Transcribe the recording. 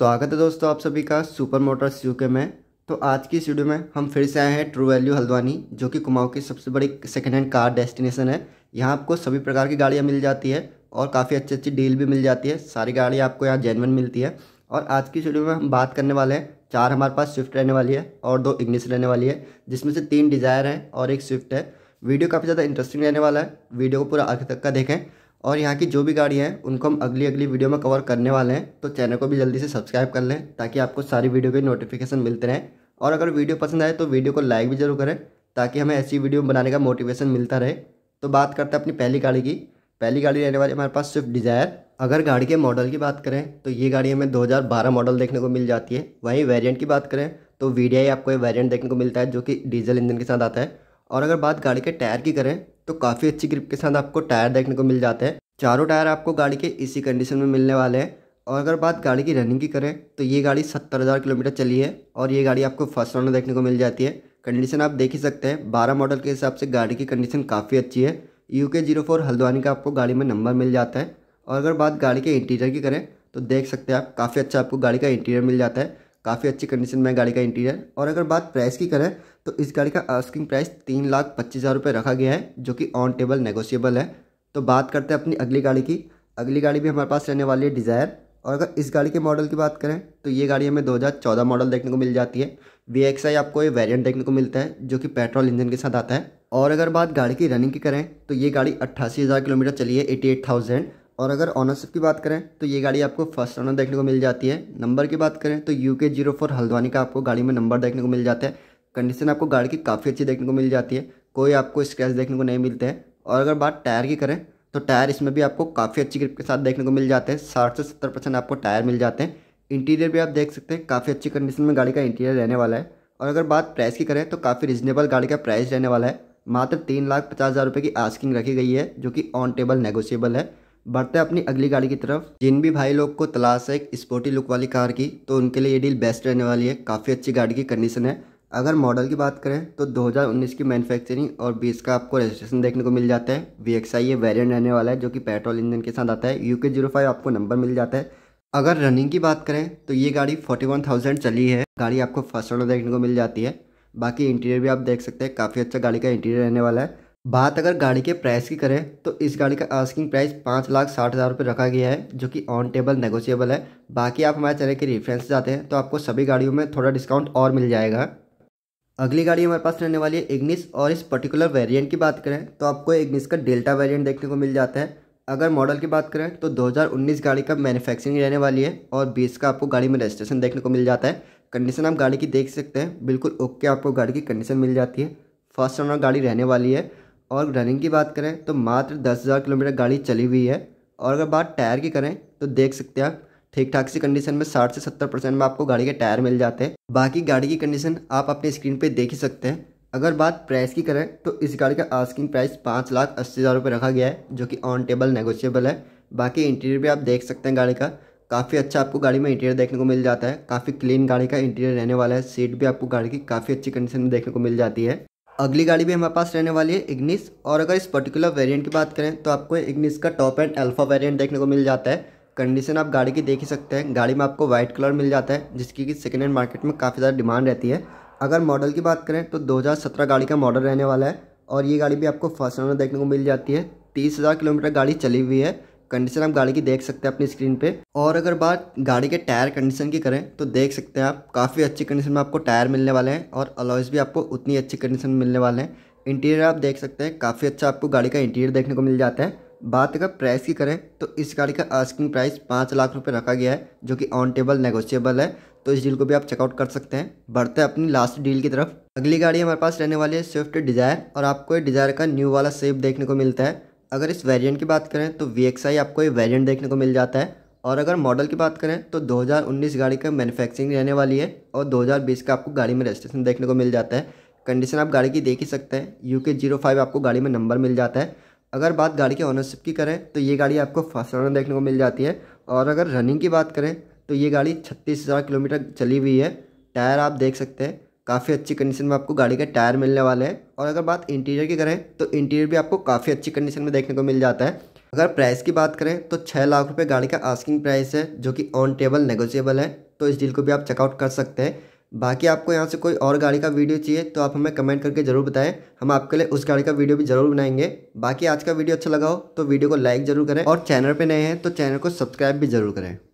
स्वागत है दोस्तों आप सभी का सुपर मोटर्स के में तो आज की इस वीडियो में हम फिर से आए हैं ट्रू वैल्यू हल्द्वानी जो कि कुमाऊँ की सबसे बड़ी सेकेंड हैंड कार डेस्टिनेशन है यहाँ आपको सभी प्रकार की गाड़ियाँ मिल जाती है और काफ़ी अच्छी अच्छी डील भी मिल जाती है सारी गाड़ियाँ आपको यहाँ जेनवन मिलती है और आज की वीडियो में हम बात करने वाले हैं चार हमारे पास स्विफ्ट रहने वाली है और दो इग्निस रहने वाली है जिसमें से तीन डिज़ायर है और एक स्विफ्ट है वीडियो काफ़ी ज़्यादा इंटरेस्टिंग रहने वाला है वीडियो को पूरा आखिर तक का देखें और यहाँ की जो भी गाड़ियाँ हैं उनको हम अगली अगली वीडियो में कवर करने वाले हैं तो चैनल को भी जल्दी से सब्सक्राइब कर लें ताकि आपको सारी वीडियो के नोटिफिकेशन मिलते रहें और अगर वीडियो पसंद आए तो वीडियो को लाइक भी जरूर करें ताकि हमें ऐसी वीडियो बनाने का मोटिवेशन मिलता रहे तो बात करते हैं अपनी पहली गाड़ी की पहली गाड़ी रहने वाली हमारे पास स्विफ्ट डिज़ायर अगर गाड़ी के मॉडल की बात करें तो ये गाड़ी हमें 2012 मॉडल देखने को मिल जाती है वहीं वेरिएंट की बात करें तो वी आपको ये वेरिएंट देखने को मिलता है जो कि डीजल इंजन के साथ आता है और अगर बात गाड़ी के टायर की करें तो काफ़ी अच्छी ग्रिप के साथ आपको टायर देखने को मिल जाते हैं चारों टायर आपको गाड़ी के इसी कंडीशन में मिलने वाले हैं और अगर बात गाड़ी की रनिंग की करें तो ये गाड़ी सत्तर हज़ार किलोमीटर चली है और ये गाड़ी आपको फर्स्ट राउंड देखने को मिल जाती है कंडीशन आप देख ही सकते हैं बारह मॉडल के हिसाब से गाड़ी की कंडीशन काफ़ी अच्छी है U K zero four Haldwani का आपको गाड़ी में नंबर मिल जाता है और अगर बात गाड़ी के इंटीरियर की करें तो देख सकते हैं आप काफ़ी अच्छा आपको गाड़ी का इंटीरियर मिल जाता है काफ़ी अच्छी कंडीशन में गाड़ी का इंटीरियर और अगर बात प्राइस की करें तो इस गाड़ी का आस्किंग प्राइस तीन लाख पच्चीस हज़ार रुपये रखा गया है जो कि ऑन टेबल नेगोशिएबल है तो बात करते हैं अपनी अगली गाड़ी की अगली गाड़ी भी हमारे पास रहने वाली है डिज़ायर और अगर इस गाड़ी के मॉडल की बात करें तो ये गाड़ी हमें दो मॉडल देखने को मिल जाती है वी आपको ये वेरियंट देखने को मिलता है जो कि पेट्रोल इंजन के साथ आता है और अगर बात गाड़ी की रनिंग की करें तो ये गाड़ी अट्ठासी हज़ार किलोमीटर चली है एटी एट थाउजेंड और अगर ऑनरशिप की बात करें तो ये गाड़ी आपको फर्स्ट ऑनर देखने को मिल जाती है नंबर की बात करें तो you K zero four Haldwani का आपको गाड़ी में नंबर देखने को मिल जाता है कंडीशन आपको गाड़ी की काफ़ी अच्छी देखने को मिल जाती है कोई आपको स्क्रैच देखने को नहीं मिलते हैं और अगर बात टायर की करें तो टायर इसमें भी आपको काफ़ी अच्छी ग्रिप के साथ देखने को मिल जाते हैं साठ से सत्तर परसेंट आपको टायर मिल जाते हैं इंटीरियर भी आप देख सकते हैं काफ़ी अच्छी कंडीशन में गाड़ी का इंटीरियर रहने वाला है और अगर बात प्राइस की करें तो काफ़ी रिजनेबल गाड़ी का प्राइस रहने वाला है मात्र तीन लाख पचास हज़ार रुपये की आस्किंग रखी गई है जो कि ऑन टेबल नेगोशिएबल है बढ़ते हैं अपनी अगली गाड़ी की तरफ जिन भी भाई लोग को तलाश है एक स्पोर्टी लुक वाली कार की तो उनके लिए ये डील बेस्ट रहने वाली है काफ़ी अच्छी गाड़ी की कंडीशन है अगर मॉडल की बात करें तो 2019 की मैन्युफैक्चरिंग और 20 का आपको रजिस्ट्रेशन देखने को मिल जाता है वी एक्स आई ये वेरियंट रहने वाला है जो कि पेट्रोल इंजन के साथ आता है यू के जीरो फाइव आपको नंबर मिल जाता है अगर रनिंग की बात करें तो ये गाड़ी थाउजेंड चली है गाड़ी आपको फर्स्ट ओनर देखने को मिल जाती है बाकी इंटीरियर भी आप देख सकते हैं काफ़ी अच्छा गाड़ी का इंटीरियर रहने वाला है बात अगर गाड़ी के प्राइस की करें तो इस गाड़ी का आस्किंग प्राइस पाँच लाख साठ हज़ार रुपये रखा गया है जो कि ऑन टेबल नेगोशिएबल है बाकी आप हमारे चैनल के रेफरेंस जाते हैं तो आपको सभी गाड़ियों में थोड़ा डिस्काउंट और मिल जाएगा अगली गाड़ी हमारे पास रहने वाली है इग्निस और इस पर्टिकुलर वेरियंट की बात करें तो आपको इग्निस का डेल्टा वेरियंट देखने को मिल जाता है अगर मॉडल की बात करें तो दो गाड़ी का मैनुफैक्चरिंग रहने वाली है और बीस का आपको गाड़ी में रजिस्ट्रेशन देखने को मिल जाता है कंडीशन आप गाड़ी की देख सकते हैं बिल्कुल ओके आपको गाड़ी की कंडीशन मिल जाती है फर्स्ट ऑनर गाड़ी रहने वाली है और रनिंग की बात करें तो मात्र दस हज़ार किलोमीटर गाड़ी चली हुई है और अगर बात टायर की करें तो देख सकते हैं आप ठीक ठाक सी कंडीशन में साठ से सत्तर परसेंट में आपको गाड़ी के टायर मिल जाते हैं बाकी गाड़ी की कंडीशन आप अपने स्क्रीन पे देख ही सकते हैं अगर बात प्राइस की करें तो इस गाड़ी का आस्किंग प्राइस पाँच लाख अस्सी हज़ार रुपये रखा गया है जो कि ऑन टेबल नेगोशिएबल है बाकी इंटीरियर भी आप देख सकते हैं गाड़ी का काफ़ी अच्छा आपको गाड़ी में इंटीरियर देखने को मिल जाता है काफ़ी क्लीन गाड़ी का इंटीरियर रहने वाला है सीट भी आपको गाड़ी की काफ़ी अच्छी कंडीशन में देखने को मिल जाती है अगली गाड़ी भी हमारे पास रहने वाली है इग्निस और अगर इस पर्टिकुलर वेरिएंट की बात करें तो आपको इग्निस का टॉप एंड अल्फा वेरिएंट देखने को मिल जाता है कंडीशन आप गाड़ी की देख ही सकते हैं गाड़ी में आपको व्हाइट कलर मिल जाता है जिसकी कि सेकेंड हैंड मार्केट में काफ़ी ज़्यादा डिमांड रहती है अगर मॉडल की बात करें तो दो गाड़ी का मॉडल रहने वाला है और ये गाड़ी भी आपको फर्स्ट ऑनर देखने को मिल जाती है तीस हज़ार किलोमीटर गाड़ी चली हुई है कंडीशन आप गाड़ी की देख सकते हैं अपनी स्क्रीन पे और अगर बात गाड़ी के टायर कंडीशन की करें तो देख सकते हैं आप काफ़ी अच्छी कंडीशन में आपको टायर मिलने वाले हैं और अलॉयस भी आपको उतनी अच्छी कंडीशन में मिलने वाले हैं इंटीरियर आप देख सकते हैं काफ़ी अच्छा आपको गाड़ी का इंटीरियर देखने को मिल जाता है बात अगर प्राइस की करें तो इस गाड़ी का आस्किंग प्राइस पाँच लाख रुपये रखा गया है जो कि ऑन टेबल नेगोशियेबल है तो इस डील को भी आप चेकआउट कर सकते हैं बढ़ते हैं अपनी लास्ट डील की तरफ अगली गाड़ी हमारे पास रहने वाली है स्विफ्ट डिज़ायर और आपको ये डिज़ायर का न्यू वाला सेप देखने को मिलता है अगर इस वेरिएंट की बात करें तो वी एक्स आई आपको ये वेरिएंट देखने को मिल जाता है और अगर मॉडल की बात करें तो 2019 गाड़ी का मैन्युफैक्चरिंग रहने वाली है और 2020 का आपको गाड़ी में रजिस्ट्रेशन देखने को मिल जाता है कंडीशन आप गाड़ी की देख ही सकते हैं यू के जीरो फाइव आपको गाड़ी में नंबर मिल जाता है अगर बात गाड़ी के ऑनरशिप की करें तो ये गाड़ी आपको फर्स्ट रनर देखने को मिल जाती है और अगर रनिंग की बात करें तो ये गाड़ी छत्तीस हज़ार किलोमीटर चली हुई है टायर आप देख सकते हैं काफ़ी अच्छी कंडीशन में आपको गाड़ी के टायर मिलने वाले हैं और अगर बात इंटीरियर की करें तो इंटीरियर भी आपको काफ़ी अच्छी कंडीशन में देखने को मिल जाता है अगर प्राइस की बात करें तो छः लाख रुपये गाड़ी का आस्किंग प्राइस है जो कि ऑन टेबल नेगोशियेबल है तो इस डील को भी आप चेकआउट कर सकते हैं बाकी आपको यहाँ से कोई और गाड़ी का वीडियो चाहिए तो आप हमें कमेंट करके ज़रूर बताएं हम आपके लिए उस गाड़ी का वीडियो भी ज़रूर बनाएंगे बाकी आज का वीडियो अच्छा लगा हो तो वीडियो को लाइक ज़रूर करें और चैनल पर नए हैं तो चैनल को सब्सक्राइब भी ज़रूर करें